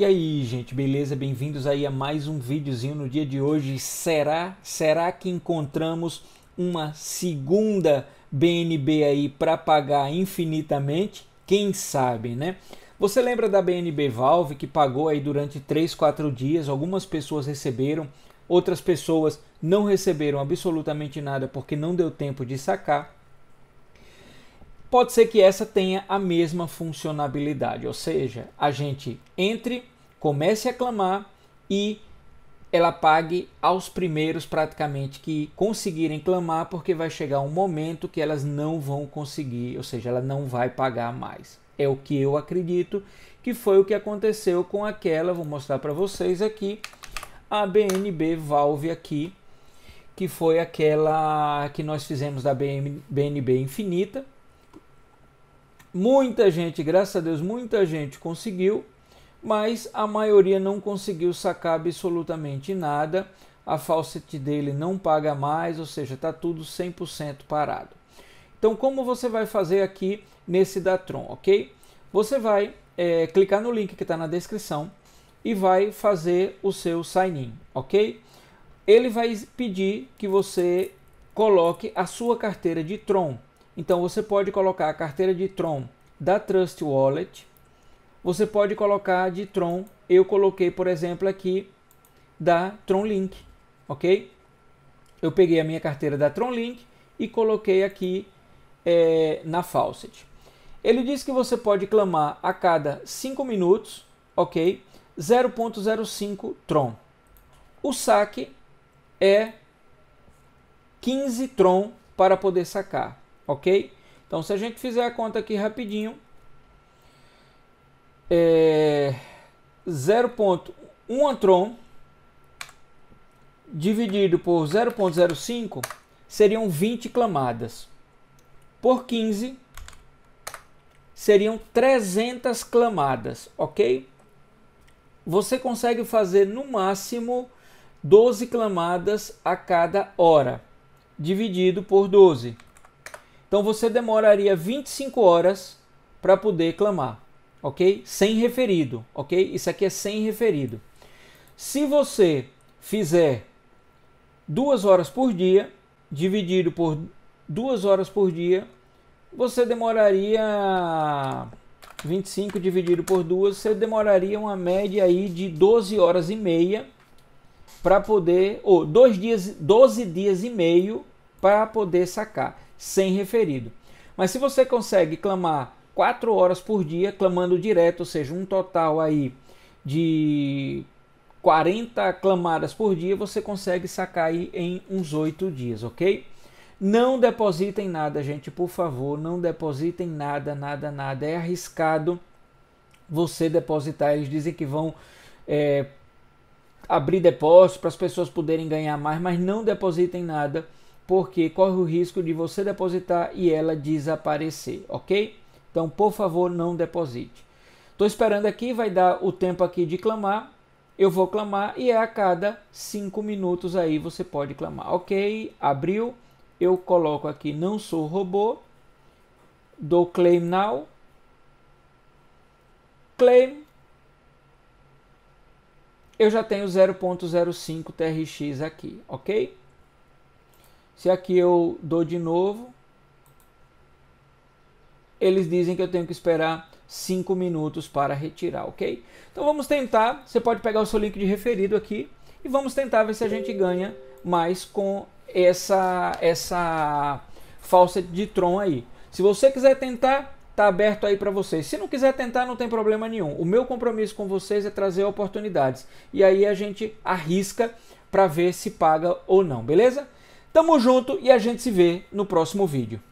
E aí, gente, beleza? Bem-vindos aí a mais um videozinho no dia de hoje. Será, será que encontramos uma segunda BNB aí para pagar infinitamente? Quem sabe, né? Você lembra da BNB Valve que pagou aí durante 3, 4 dias? Algumas pessoas receberam, outras pessoas não receberam absolutamente nada porque não deu tempo de sacar pode ser que essa tenha a mesma funcionalidade, ou seja, a gente entre, comece a clamar e ela pague aos primeiros praticamente que conseguirem clamar, porque vai chegar um momento que elas não vão conseguir, ou seja, ela não vai pagar mais. É o que eu acredito que foi o que aconteceu com aquela, vou mostrar para vocês aqui, a BNB Valve aqui, que foi aquela que nós fizemos da BNB Infinita, Muita gente, graças a Deus, muita gente conseguiu, mas a maioria não conseguiu sacar absolutamente nada. A faucet dele não paga mais, ou seja, está tudo 100% parado. Então, como você vai fazer aqui nesse Datron, ok? Você vai é, clicar no link que está na descrição e vai fazer o seu sign-in, ok? Ele vai pedir que você coloque a sua carteira de Tron. Então você pode colocar a carteira de Tron da Trust Wallet. Você pode colocar de Tron, eu coloquei, por exemplo, aqui da Tron Link, ok? Eu peguei a minha carteira da Tron Link e coloquei aqui é, na Faucet. Ele diz que você pode clamar a cada 5 minutos, ok? 0.05 Tron. O saque é 15 Tron para poder sacar ok? Então, se a gente fizer a conta aqui rapidinho, é 0.1 antron dividido por 0.05 seriam 20 clamadas. Por 15 seriam 300 clamadas, ok? Você consegue fazer no máximo 12 clamadas a cada hora, dividido por 12. Então você demoraria 25 horas para poder clamar, ok? Sem referido, ok? Isso aqui é sem referido. Se você fizer duas horas por dia, dividido por duas horas por dia, você demoraria 25 dividido por duas, você demoraria uma média aí de 12 horas e meia para poder, ou dois dias, 12 dias e meio para poder sacar sem referido. Mas se você consegue clamar 4 horas por dia, clamando direto, ou seja, um total aí de 40 clamadas por dia, você consegue sacar aí em uns 8 dias, ok? Não depositem nada, gente, por favor, não depositem nada, nada, nada. É arriscado você depositar. Eles dizem que vão é, abrir depósito para as pessoas poderem ganhar mais, mas não depositem nada porque corre o risco de você depositar e ela desaparecer, ok? Então, por favor, não deposite. Estou esperando aqui, vai dar o tempo aqui de clamar. Eu vou clamar e é a cada 5 minutos aí você pode clamar. Ok, abriu. Eu coloco aqui não sou robô. Dou claim now. Claim. Eu já tenho 0.05 TRX aqui, ok? Se aqui eu dou de novo, eles dizem que eu tenho que esperar 5 minutos para retirar, ok? Então vamos tentar, você pode pegar o seu link de referido aqui e vamos tentar ver se a gente ganha mais com essa essa falsa de Tron aí. Se você quiser tentar, está aberto aí para vocês. Se não quiser tentar, não tem problema nenhum. O meu compromisso com vocês é trazer oportunidades. E aí a gente arrisca para ver se paga ou não, beleza? Tamo junto e a gente se vê no próximo vídeo.